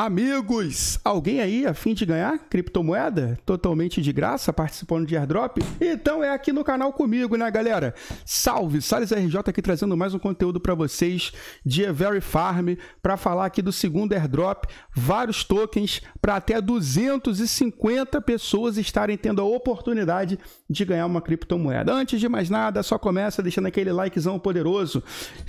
Amigos, alguém aí a fim de ganhar criptomoeda totalmente de graça participando de airdrop? Então é aqui no canal comigo, né, galera? Salve, Sales RJ aqui trazendo mais um conteúdo para vocês de Every Farm para falar aqui do segundo airdrop, vários tokens para até 250 pessoas estarem tendo a oportunidade de ganhar uma criptomoeda. Antes de mais nada, só começa deixando aquele likezão poderoso.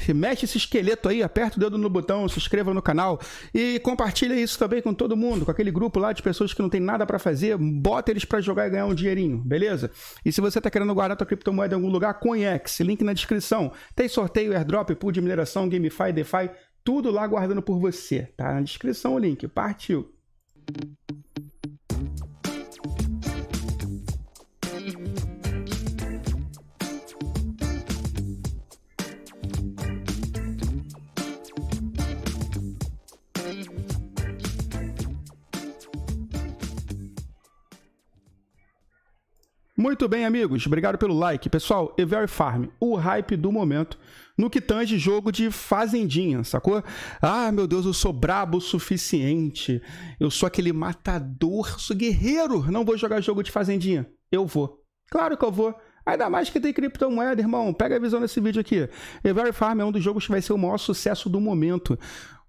Mexe esse esqueleto aí, aperta o dedo no botão, se inscreva no canal e compartilha isso também com todo mundo, com aquele grupo lá de pessoas que não tem nada para fazer, bota eles para jogar e ganhar um dinheirinho, beleza? E se você tá querendo guardar tua criptomoeda em algum lugar, Coinex link na descrição. Tem sorteio, airdrop, pool de mineração, GameFi, DeFi, tudo lá guardando por você. Tá na descrição o link, partiu. Muito bem, amigos. Obrigado pelo like. Pessoal, Ever Farm, o hype do momento no que tange jogo de fazendinha, sacou? Ah, meu Deus, eu sou brabo o suficiente. Eu sou aquele matador, sou guerreiro. Não vou jogar jogo de fazendinha. Eu vou. Claro que eu vou. Ainda mais que tem criptomoeda, irmão. Pega a visão desse vídeo aqui. Every Farm é um dos jogos que vai ser o maior sucesso do momento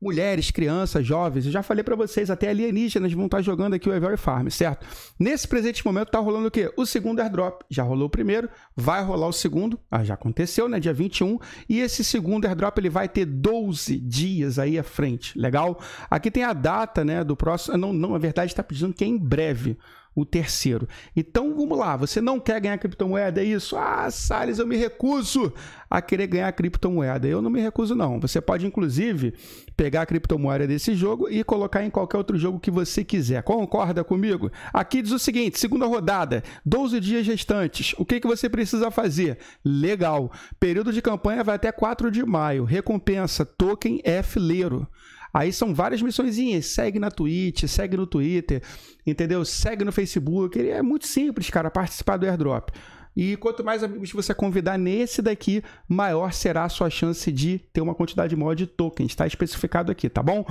mulheres, crianças, jovens. Eu já falei para vocês, até alienígenas vão estar jogando aqui o Evel Farm, certo? Nesse presente momento tá rolando o quê? O segundo airdrop. Já rolou o primeiro, vai rolar o segundo. Ah, já aconteceu, né? Dia 21. E esse segundo airdrop ele vai ter 12 dias aí à frente. Legal? Aqui tem a data, né, do próximo, ah, não, não, na verdade está pedindo que é em breve o terceiro. Então vamos lá, você não quer ganhar criptomoeda, é isso? Ah, Salles, eu me recuso a querer ganhar criptomoeda. Eu não me recuso, não. Você pode, inclusive, pegar a criptomoeda desse jogo e colocar em qualquer outro jogo que você quiser. Concorda comigo? Aqui diz o seguinte: segunda rodada, 12 dias restantes. O que, que você precisa fazer? Legal. Período de campanha vai até 4 de maio. Recompensa: token é fileiro. Aí são várias missõezinhas. Segue na Twitch, segue no Twitter, entendeu? Segue no Facebook. Ele é muito simples, cara, participar do airdrop. E quanto mais amigos você convidar nesse daqui, maior será a sua chance de ter uma quantidade maior de tokens. Está especificado aqui, tá bom?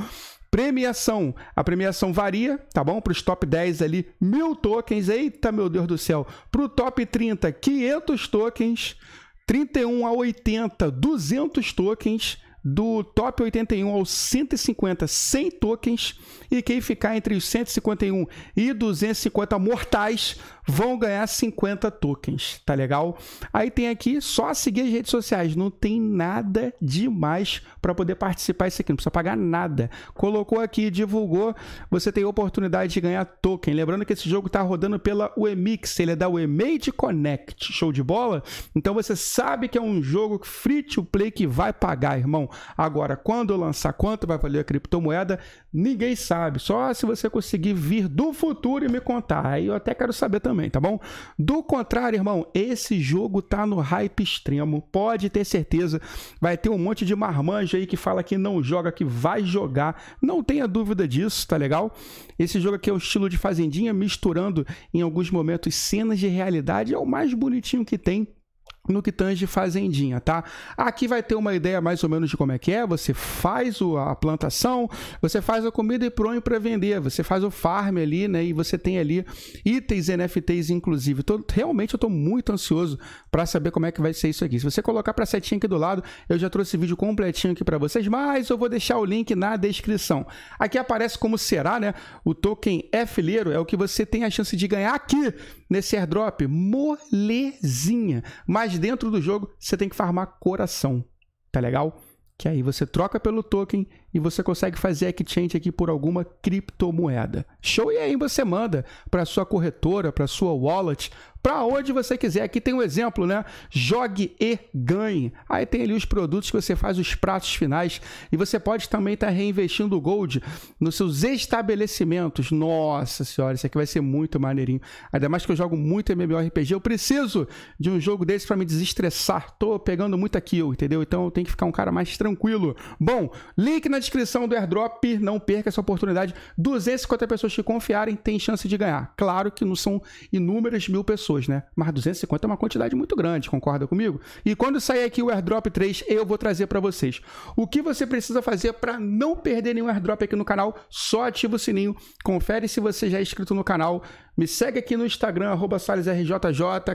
Premiação. A premiação varia, tá bom? Para os top 10 ali, mil tokens. Eita, meu Deus do céu. Para o top 30, 500 tokens. 31 a 80, 200 tokens do top 81 aos 150, 100 tokens, e quem ficar entre os 151 e 250 mortais vão ganhar 50 tokens, tá legal? Aí tem aqui só seguir as redes sociais, não tem nada demais para poder participar isso aqui, não precisa pagar nada. Colocou aqui, divulgou, você tem oportunidade de ganhar token. Lembrando que esse jogo está rodando pela Uemix, ele é da Uemade Connect, show de bola? Então você sabe que é um jogo free to play que vai pagar, irmão. Agora, quando lançar, quanto vai valer a criptomoeda, ninguém sabe. Só se você conseguir vir do futuro e me contar. Aí eu até quero saber também, tá bom? Do contrário, irmão, esse jogo tá no hype extremo. Pode ter certeza. Vai ter um monte de marmanjo aí que fala que não joga, que vai jogar. Não tenha dúvida disso, tá legal? Esse jogo aqui é o estilo de fazendinha, misturando em alguns momentos cenas de realidade. É o mais bonitinho que tem no que tange fazendinha, tá? Aqui vai ter uma ideia mais ou menos de como é que é, você faz a plantação, você faz a comida e põe para vender, você faz o farm ali, né? E você tem ali itens NFTs inclusive. Tô, realmente eu estou muito ansioso para saber como é que vai ser isso aqui. Se você colocar para setinha aqui do lado, eu já trouxe vídeo completinho aqui para vocês, mas eu vou deixar o link na descrição. Aqui aparece como será, né? O token é fileiro, é o que você tem a chance de ganhar aqui nesse airdrop molezinha. Mas dentro do jogo você tem que farmar coração, tá legal? Que aí você troca pelo token e você consegue fazer exchange aqui por alguma criptomoeda. Show e aí você manda para sua corretora, para sua wallet, para onde você quiser. Aqui tem um exemplo, né? Jogue e ganhe. Aí tem ali os produtos que você faz os pratos finais e você pode também estar tá reinvestindo o gold nos seus estabelecimentos. Nossa senhora, isso aqui vai ser muito maneirinho. Ainda mais que eu jogo muito MMORPG, eu preciso de um jogo desse para me desestressar. Tô pegando muita kill, entendeu? Então eu tenho que ficar um cara mais tranquilo. Bom, link na descrição do airdrop, não perca essa oportunidade. 250 pessoas pessoas que confiarem têm chance de ganhar. Claro que não são inúmeras mil pessoas, né? Mas 250 é uma quantidade muito grande, concorda comigo? E quando sair aqui o Airdrop 3, eu vou trazer para vocês o que você precisa fazer para não perder nenhum airdrop aqui no canal. Só ativa o sininho, confere se você já é inscrito no canal, me segue aqui no Instagram, arroba SalesRJJ.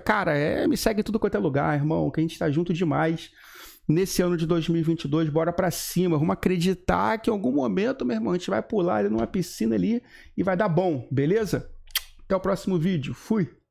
Cara, é, me segue em tudo quanto é lugar, irmão, que a gente tá junto demais nesse ano de 2022, bora para cima. Vamos acreditar que em algum momento, meu irmão, a gente vai pular ali numa piscina ali e vai dar bom, beleza? Até o próximo vídeo. Fui!